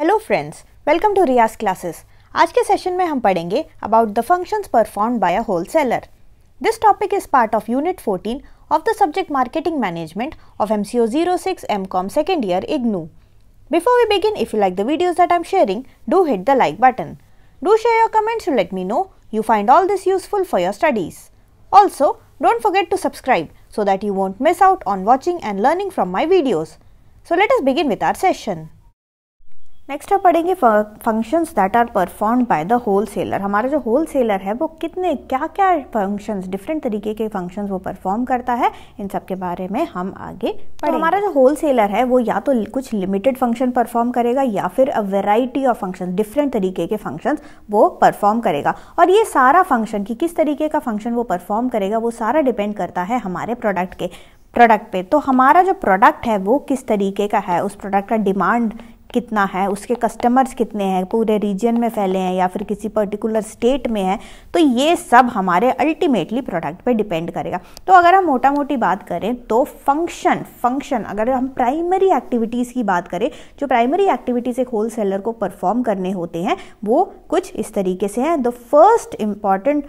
hello friends welcome to Riyaz classes आज के session में हम पढ़ेंगे about the functions performed by a wholesaler this topic is part of unit 14 of the subject marketing management of M C O zero six M com second year IGNOU before we begin if you like the videos that I am sharing do hit the like button do share your comments to let me know you find all this useful for your studies also don't forget to subscribe so that you won't miss out on watching and learning from my videos so let us begin with our session next आप पढ़ेंगे functions that are perform by the wholesaler हमारा जो whole seller है वो कितने क्या क्या functions different तरीके के फंक्शंस वो परफॉर्म करता है इन सब के बारे में हम आगे पढ़ेंगे तो हमारा जो होल सेलर है वो या तो कुछ लिमिटेड फंक्शन परफॉर्म करेगा या फिर a variety of function different तरीके के फंक्शन वो परफॉर्म करेगा और ये सारा फंक्शन कि किस तरीके का फंक्शन वो परफॉर्म करेगा वो सारा डिपेंड करता है हमारे प्रोडक्ट के प्रोडक्ट पे तो हमारा जो प्रोडक्ट है वो किस तरीके का है उस प्रोडक्ट का डिमांड कितना है उसके कस्टमर्स कितने हैं पूरे रीजन में फैले हैं या फिर किसी पर्टिकुलर स्टेट में है तो ये सब हमारे अल्टीमेटली प्रोडक्ट पे डिपेंड करेगा तो अगर हम मोटा मोटी बात करें तो फंक्शन फंक्शन अगर हम प्राइमरी एक्टिविटीज़ की बात करें जो प्राइमरी एक्टिविटीज़ एक होल सेलर को परफॉर्म करने होते हैं वो कुछ इस तरीके से हैं the first important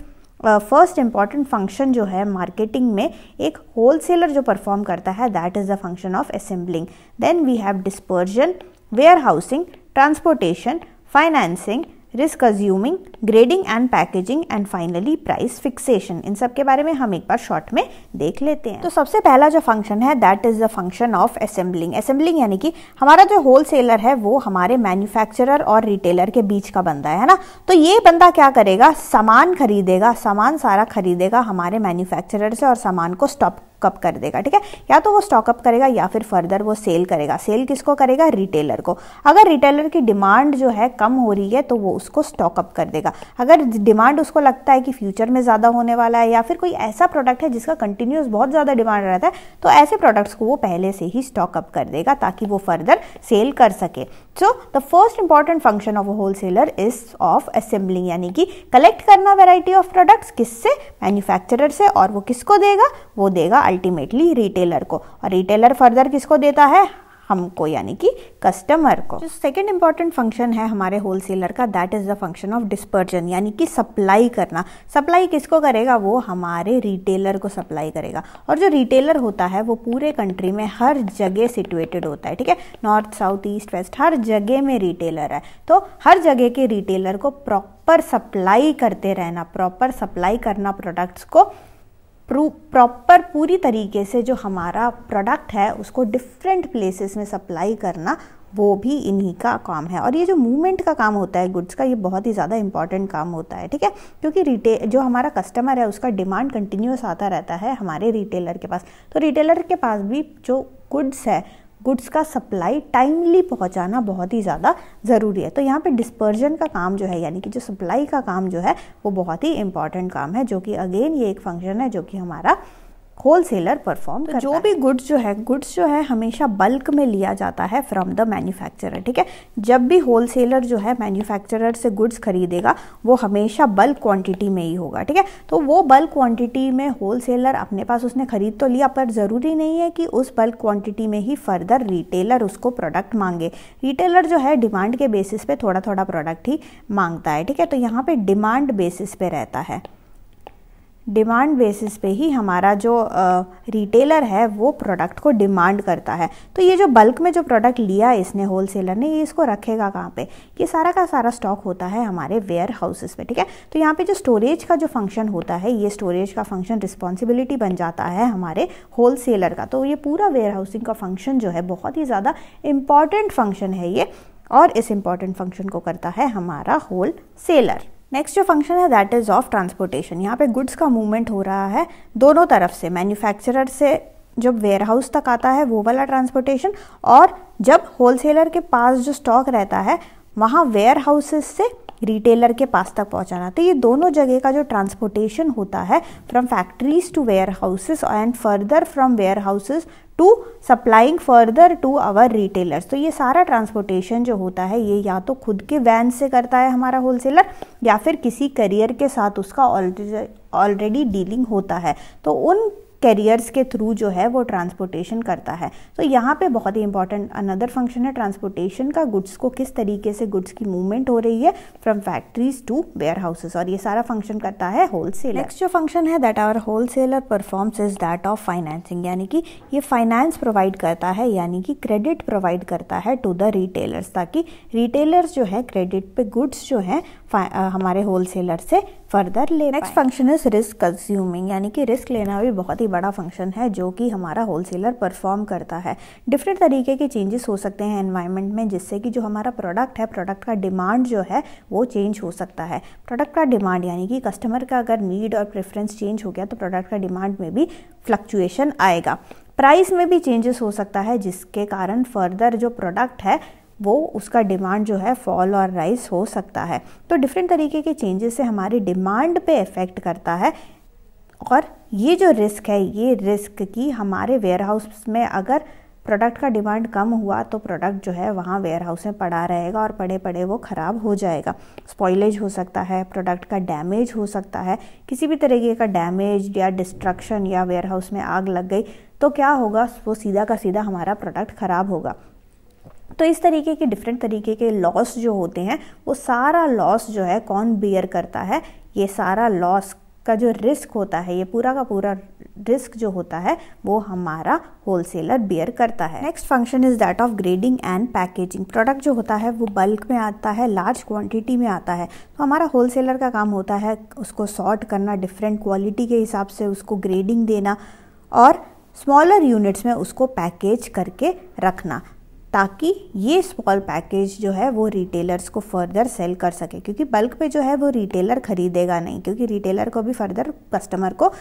first important function जो है मार्केटिंग में एक होल सेलर जो परफॉर्म करता है that is the function of assembling then we have dispersion warehousing, transportation, financing, risk assuming, grading and packaging and finally price fixation इन सब के बारे में हम एक बार शॉर्ट में देख लेते हैं तो सबसे पहला जो फंक्शन है that is the function of assembling assembling यानी कि हमारा जो होलसेलर है वो हमारे मैन्युफैक्चरर और रिटेलर के बीच का बंदा है ना तो ये बंदा क्या करेगा सामान खरीदेगा सामान सारा खरीदेगा हमारे मैन्युफैक्चरर से और सामान को स्टॉप अप कर देगा ठीक है या तो वो स्टॉकअप करेगा या फिर फर्दर वो सेल करेगा सेल किसको करेगा रिटेलर को अगर रिटेलर की डिमांड जो है कम हो रही है तो वो उसको स्टॉकअप कर देगा जाएगा अगर डिमांड उसको लगता है कि फ्यूचर में ज़्यादा होने वाला है या फिर कोई ऐसा प्रोडक्ट है जिसका कंटिन्यूस बहुत ज़्यादा डिमांड रहता है तो ऐसे प्रोडक्ट्स को वो पहले से ही स्टॉकअप कर देगा ताकि वो फर्दर सेल कर सके so the first important function of a seller is of assembling यानी कि कलेक्ट करना वेराइटी ऑफ प्रोडक्ट्स किससे मैन्युफैक्चरर से और वो किसको देगा वो देगा अल्टीमेटली रिटेलर को और रिटेलर फर्दर किसको देता है हमको यानी कि कस्टमर को सेकेंड इंपॉर्टेंट फंक्शन है हमारे होलसेलर का that is the function of dispersion यानी कि सप्लाई करना सप्लाई किसको करेगा वो हमारे रिटेलर को सप्लाई करेगा और जो रिटेलर होता है वो पूरे कंट्री में हर जगह सिटुएटेड होता है ठीक है नॉर्थ साउथ ईस्ट वेस्ट हर जगह में रिटेलर है तो हर जगह के रिटेलर को प्रॉपर सप्लाई करते रहना प्रॉपर सप्लाई करना प्रोडक्ट्स को प्रॉपर पूरी तरीके से जो हमारा प्रोडक्ट है उसको डिफरेंट प्लेसेस में सप्लाई करना वो भी इन्हीं का काम है और ये जो मूवमेंट का काम होता है गुड्स का ये बहुत ही ज़्यादा इंपॉर्टेंट काम होता है ठीक है क्योंकि रिटे जो हमारा कस्टमर है उसका डिमांड कंटिन्यूस आता रहता है हमारे रिटेलर के पास तो रिटेलर के पास भी जो गुड्स है गुड्स का सप्लाई टाइमली पहुंचाना बहुत ही ज़्यादा ज़रूरी है तो यहाँ पे डिस्पर्जन का काम जो है यानी कि जो सप्लाई का काम जो है वो बहुत ही इंपॉर्टेंट काम है जो कि अगेन ये एक फंक्शन है जो कि हमारा होल सेलर परफॉर्म तो जो भी गुड्स जो है गुड्स जो है हमेशा बल्क में लिया जाता है फ्रॉम द मैन्युफैक्चरर ठीक है जब भी होल सेलर जो है मैन्युफैक्चरर से गुड्स खरीदेगा वो हमेशा बल्क क्वांटिटी में ही होगा ठीक है तो वो बल्क क्वांटिटी में होल सेलर अपने पास उसने खरीद तो लिया पर ज़रूरी नहीं है कि उस बल्क क्वांटिटी में ही फर्दर रिटेलर उसको प्रोडक्ट मांगे रिटेलर जो है डिमांड के बेसिस पे थोड़ा थोड़ा प्रोडक्ट ही मांगता है ठीक है तो यहाँ पे डिमांड बेसिस पे रहता है डिमांड बेसिस पे ही हमारा जो रिटेलर है वो प्रोडक्ट को डिमांड करता है तो ये जो बल्क में जो प्रोडक्ट लिया इसने होलसेलर ने ये इसको रखेगा कहाँ पे ये सारा का सारा स्टॉक होता है हमारे वेयर हाउसेस पे ठीक है तो यहाँ पे जो स्टोरेज का जो फंक्शन होता है ये स्टोरेज का फंक्शन रिस्पॉन्सिबिलिटी बन जाता है हमारे होलसेलर का तो ये पूरा वेयर हाउसिंग का फंक्शन जो है बहुत ही ज़्यादा इम्पॉर्टेंट फंक्शन है ये और इस इम्पॉर्टेंट फंक्शन को करता है हमारा होल सेलर नेक्स्ट जो फंक्शन है दैट इज़ ऑफ ट्रांसपोर्टेशन यहाँ पे गुड्स का मूवमेंट हो रहा है दोनों तरफ से मैन्युफैक्चरर से जब वेयरहाउस तक आता है वो वाला ट्रांसपोर्टेशन और जब होलसेलर के पास जो स्टॉक रहता है वहाँ वेयर हाउसेस से रिटेलर के पास तक पहुंचाना तो ये दोनों जगह का जो ट्रांसपोर्टेशन होता है from factories to warehouses and further from warehouses to supplying further to our retailers तो ये सारा ट्रांसपोर्टेशन जो होता है ये या तो खुद के वैन से करता है हमारा होलसेलर या फिर किसी करियर के साथ उसका ऑलरेडी डीलिंग होता है तो उन कैरियर्स के थ्रू जो है वो ट्रांसपोर्टेशन करता है तो so, यहाँ पे बहुत ही इंपॉर्टेंट अनदर फंक्शन है ट्रांसपोर्टेशन का गुड्स को किस तरीके से गुड्स की मूवमेंट हो रही है from factories to warehouses और ये सारा फंक्शन करता है सेल नेक्स्ट जो फंक्शन है that our wholesaler performs is that of financing यानी कि ये फाइनेंस प्रोवाइड करता है यानी कि क्रेडिट प्रोवाइड करता है टू द रिटेलर्स ताकि रिटेलर्स जो है क्रेडिट पे गुड्स जो हैं हमारे होलसेलर से फर्दर ले next function is risk consuming यानी कि रिस्क लेना भी बहुत ही बड़ा फंक्शन है जो कि हमारा होलसेलर परफॉर्म करता है डिफरेंट तरीके के चेंजेस हो सकते हैं एनवायरनमेंट में जिससे कि जो हमारा प्रोडक्ट है प्रोडक्ट का डिमांड जो है वो चेंज हो सकता है प्रोडक्ट का डिमांड यानी कि कस्टमर का अगर नीड और प्रेफरेंस चेंज हो गया तो प्रोडक्ट का डिमांड में भी फ्लक्चुएशन आएगा प्राइस में भी चेंजेस हो सकता है जिसके कारण फर्दर जो प्रोडक्ट है वो उसका डिमांड जो है फॉल और राइज हो सकता है तो डिफरेंट तरीके के चेंजेस से हमारी डिमांड पे इफ़ेक्ट करता है और ये जो रिस्क है ये रिस्क की हमारे वेयर हाउस में अगर प्रोडक्ट का डिमांड कम हुआ तो प्रोडक्ट जो है वहाँ वेयर हाउस में पड़ा रहेगा और पड़े पड़े वो ख़राब हो जाएगा स्पॉइलेज हो सकता है प्रोडक्ट का डैमेज हो सकता है किसी भी तरीके का डैमेज या डिस्ट्रक्शन या वेयर हाउस में आग लग गई तो क्या होगा वो सीधा का सीधा हमारा प्रोडक्ट ख़राब होगा तो इस तरीके के डिफरेंट तरीके के लॉस जो होते हैं वो सारा लॉस जो है कौन बियर करता है ये सारा लॉस का जो रिस्क होता है ये पूरा का पूरा रिस्क जो होता है वो हमारा होलसेलर बियर करता है next function is that of grading and packaging product जो होता है वो बल्क में आता है लार्ज क्वांटिटी में आता है तो हमारा होलसेलर का काम होता है उसको सॉर्ट करना डिफरेंट क्वालिटी के हिसाब से उसको ग्रेडिंग देना और स्मॉलर यूनिट्स में उसको पैकेज करके रखना ताकि ये स्मॉल पैकेज जो है वो रिटेलर्स को फर्दर सेल कर सके क्योंकि बल्क पे जो है वो रिटेलर खरीदेगा नहीं क्योंकि रिटेलर को भी फर्दर कस्टमर को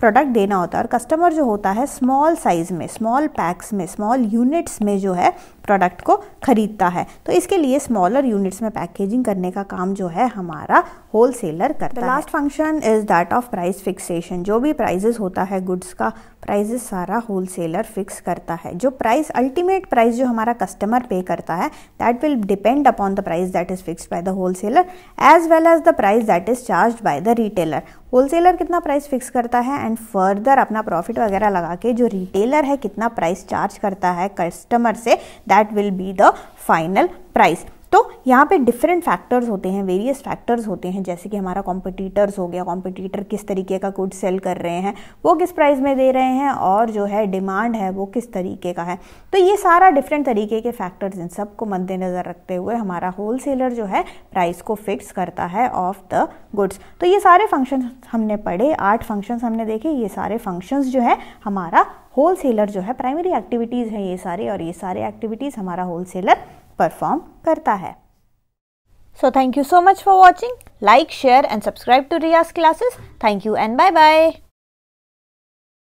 प्रोडक्ट देना होता है और कस्टमर जो होता है स्मॉल साइज़ में स्मॉल पैक्स में स्मॉल यूनिट्स में जो है प्रोडक्ट को ख़रीदता है तो इसके लिए स्मॉलर यूनिट्स में पैकेजिंग करने का काम जो है हमारा होल सेलर करता है last function is that of price fixation जो भी प्राइजेस होता है गुड्स का प्राइजेस सारा होलसेलर फिक्स करता है जो प्राइस अल्टीमेट प्राइस जो हमारा कस्टमर पे करता है that will depend upon the price that is fix by the wholesaler as well as the price that is charge by the retailer wholesaler कितना प्राइस फिक्स करता है एंड फर्दर अपना profit वगैरह लगा के जो रिटेलर है कितना प्राइस चार्ज करता है कस्टमर से that will be the final price तो यहाँ पे डिफरेंट फैक्टर्स होते हैं वेरियस फैक्टर्स होते हैं जैसे कि हमारा कॉम्पिटिटर्स हो गया कॉम्पिटिटर किस तरीके का गुड सेल कर रहे हैं वो किस प्राइस में दे रहे हैं और जो है डिमांड है वो किस तरीके का है तो ये सारा डिफरेंट तरीके के फैक्टर्स इन सब को मद्देनज़र रखते हुए हमारा होल सेलर जो है प्राइस को फिक्स करता है ऑफ द गुड्स तो ये सारे फंक्शन हमने पढ़े आठ फंक्शन हमने देखे ये सारे फंक्शन जो है हमारा होल सेलर जो है प्राइमरी एक्टिविटीज़ हैं ये सारे और ये सारे एक्टिविटीज़ हमारा होल सेलर परफॉर्म करता है so thank you so much for watching like share and subscribe to Riyaz classes thank you and bye bye